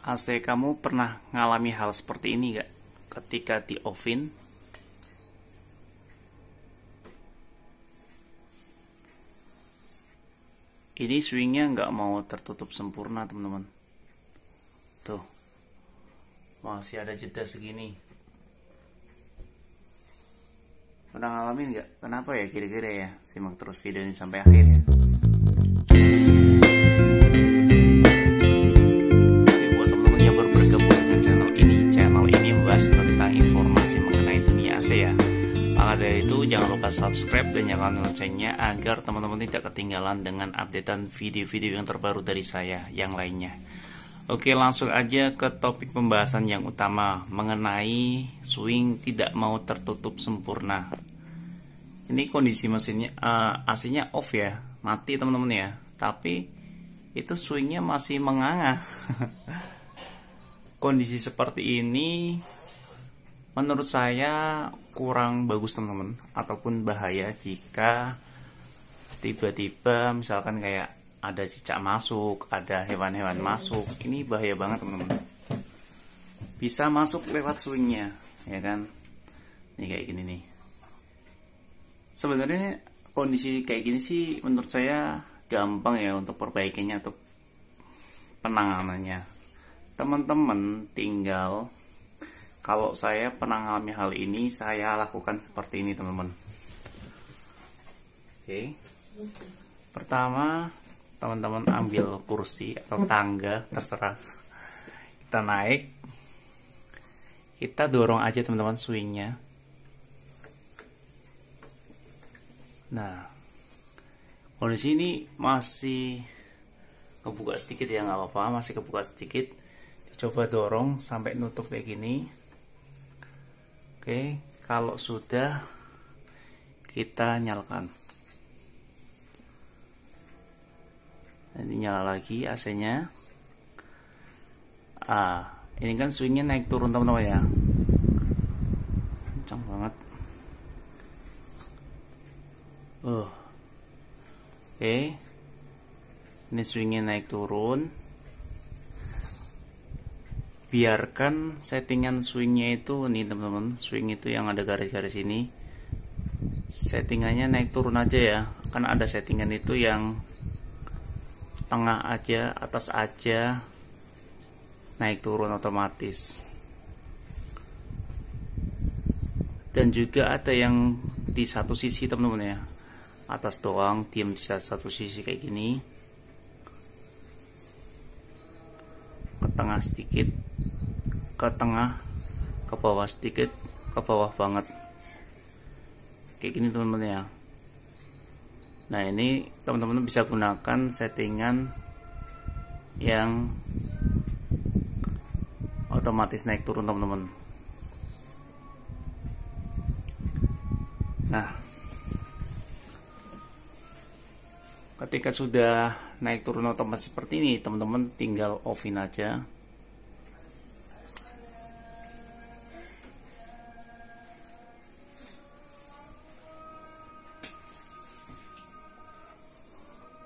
AC kamu pernah ngalami hal seperti ini gak? Ketika di oven Ini swingnya nggak mau tertutup sempurna teman-teman Tuh Masih ada jeda segini Pernah ngalamin nggak? Kenapa ya kira-kira ya? Simak terus video ini sampai akhir ya. lupa subscribe dan nyalakan loncengnya agar teman-teman tidak ketinggalan dengan updatean video-video yang terbaru dari saya yang lainnya. Oke langsung aja ke topik pembahasan yang utama mengenai swing tidak mau tertutup sempurna. Ini kondisi mesinnya uh, eh, AC-nya off ya, mati teman-teman ya. Tapi itu swingnya masih menganga. kondisi seperti ini menurut saya kurang bagus teman-teman ataupun bahaya jika tiba-tiba misalkan kayak ada cicak masuk ada hewan-hewan masuk ini bahaya banget teman-teman bisa masuk lewat swingnya ya kan ini kayak gini nih sebenarnya kondisi kayak gini sih menurut saya gampang ya untuk perbaikannya atau penanganannya teman-teman tinggal kalau saya pernah mengalami hal ini saya lakukan seperti ini teman-teman oke pertama teman-teman ambil kursi atau tangga terserah kita naik kita dorong aja teman-teman swingnya nah kondisi ini masih kebuka sedikit ya nggak apa-apa masih kebuka sedikit coba dorong sampai nutup kayak gini Oke, kalau sudah kita nyalakan. Ini nyala lagi AC-nya. Ah, ini kan swingnya naik turun teman-teman ya. Kencang banget. Uh. Oke. Ini swingnya naik turun biarkan settingan swingnya itu nih teman-teman swing itu yang ada garis-garis ini settingannya naik turun aja ya kan ada settingan itu yang tengah aja atas aja naik turun otomatis dan juga ada yang di satu sisi teman-teman ya atas doang diam di satu sisi kayak gini tengah sedikit ke tengah ke bawah sedikit ke bawah banget kayak gini teman-teman ya nah ini teman-teman bisa gunakan settingan yang otomatis naik turun teman-teman ketika sudah naik turun otomatis seperti ini teman-teman tinggal offin aja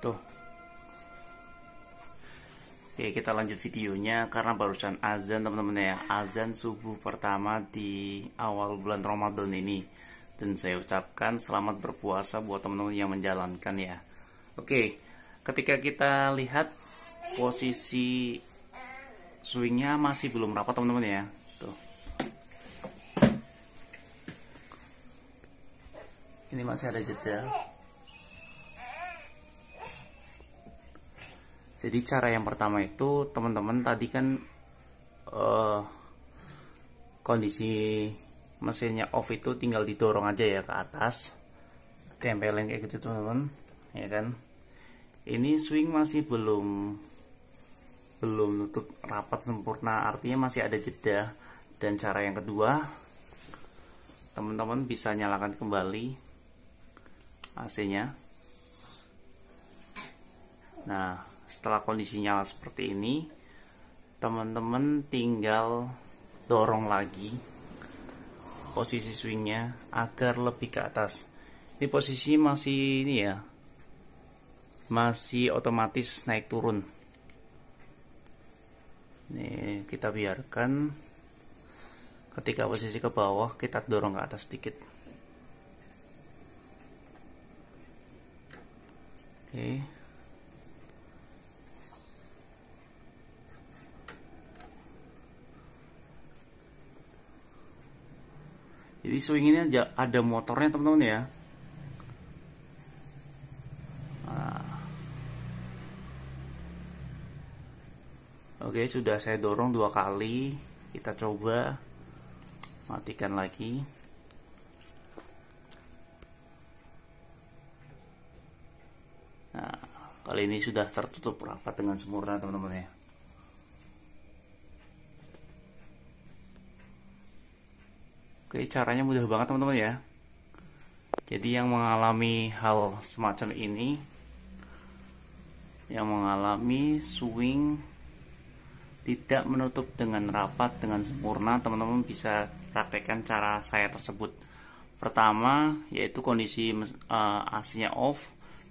tuh Oke kita lanjut videonya karena barusan azan teman-teman ya azan subuh pertama di awal bulan Ramadan ini dan saya ucapkan selamat berpuasa buat teman-teman yang menjalankan ya Oke, ketika kita lihat posisi swingnya masih belum rapat teman-teman ya. Tuh. Ini masih ada jeda. Jadi cara yang pertama itu teman-teman tadi kan uh, kondisi mesinnya off itu tinggal didorong aja ya ke atas tempelin kayak gitu teman-teman ya kan ini swing masih belum belum nutup rapat sempurna artinya masih ada jeda dan cara yang kedua teman-teman bisa nyalakan kembali AC nya nah setelah kondisi nyala seperti ini teman-teman tinggal dorong lagi posisi swingnya agar lebih ke atas ini posisi masih ini ya masih otomatis naik turun ini kita biarkan ketika posisi ke bawah kita dorong ke atas sedikit oke jadi swing ini ada motornya teman-teman ya Oke, sudah saya dorong dua kali. Kita coba matikan lagi. Nah, kali ini sudah tertutup rapat dengan sempurna, teman-teman ya. Oke, caranya mudah banget, teman-teman ya. Jadi yang mengalami hal semacam ini yang mengalami swing tidak menutup dengan rapat dengan sempurna teman-teman bisa praktekkan cara saya tersebut pertama yaitu kondisi uh, eh, AC nya off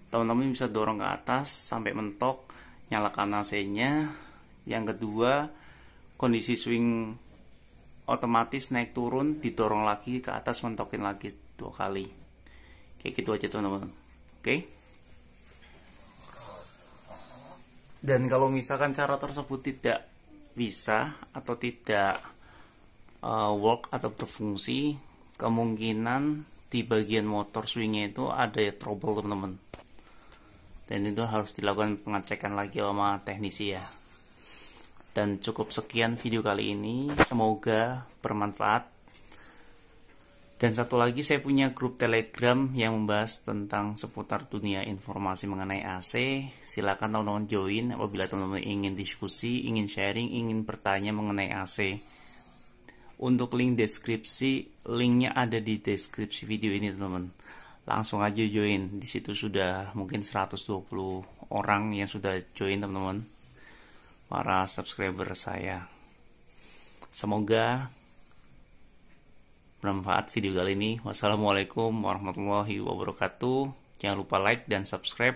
teman-teman bisa dorong ke atas sampai mentok nyalakan AC nya yang kedua kondisi swing otomatis naik turun didorong lagi ke atas mentokin lagi dua kali kayak gitu aja teman-teman oke dan kalau misalkan cara tersebut tidak bisa atau tidak uh, work atau berfungsi kemungkinan di bagian motor swingnya itu ada ya trouble teman-teman dan itu harus dilakukan pengecekan lagi sama teknisi ya dan cukup sekian video kali ini semoga bermanfaat dan satu lagi saya punya grup Telegram yang membahas tentang seputar dunia informasi mengenai AC. Silakan teman-teman join apabila teman-teman ingin diskusi, ingin sharing, ingin bertanya mengenai AC. Untuk link deskripsi, linknya ada di deskripsi video ini teman-teman. Langsung aja join. Di situ sudah mungkin 120 orang yang sudah join teman-teman. Para subscriber saya. Semoga bermanfaat video kali ini. Wassalamualaikum warahmatullahi wabarakatuh. Jangan lupa like dan subscribe.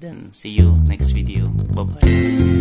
Dan see you next video. Bye-bye.